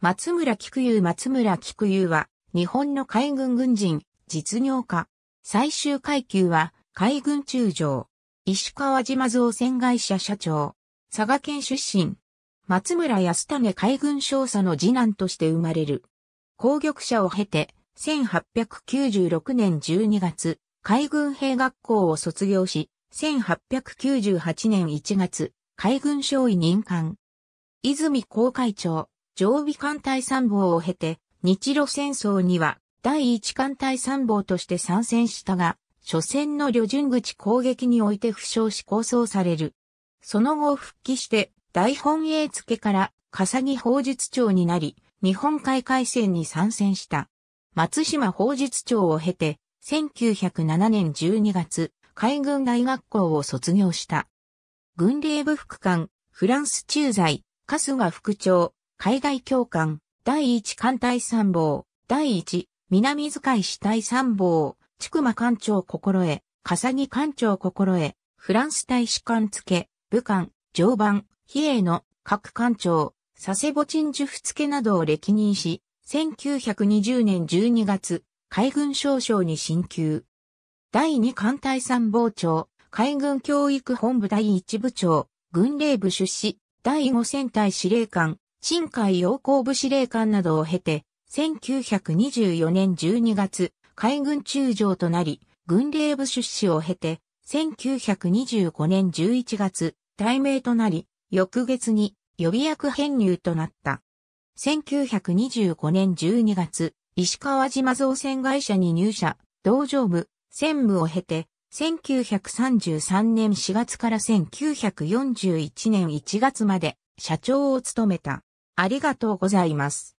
松村菊雄松村菊雄は、日本の海軍軍人、実業家。最終階級は、海軍中将。石川島造船会社社長。佐賀県出身。松村安種海軍少佐の次男として生まれる。攻撃者を経て、1896年12月、海軍兵学校を卒業し、1898年1月、海軍少尉任官。泉公会長。常備艦隊参謀を経て、日露戦争には第一艦隊参謀として参戦したが、初戦の旅順口攻撃において負傷し構想される。その後復帰して、大本営付から笠木砲術長になり、日本海海戦に参戦した。松島砲術長を経て、1907年12月、海軍大学校を卒業した。軍令部副官、フランス駐在、春日副長、海外教官、第一艦隊参謀、第一、南遣い支隊参謀、千曲艦長心得、笠木艦長心得、フランス大使館付、武官、常磐、比叡の各艦長、佐世保鎮守付付などを歴任し、1920年12月、海軍少将に進級。第2艦隊参謀長、海軍教育本部第1部長、軍令部出資、第5戦隊司令官、新海洋行部司令官などを経て、1924年12月、海軍中将となり、軍令部出資を経て、1925年11月、大名となり、翌月に予備役編入となった。1925年12月、石川島造船会社に入社、道場部、専務を経て、1933年4月から1941年1月まで社長を務めた。ありがとうございます。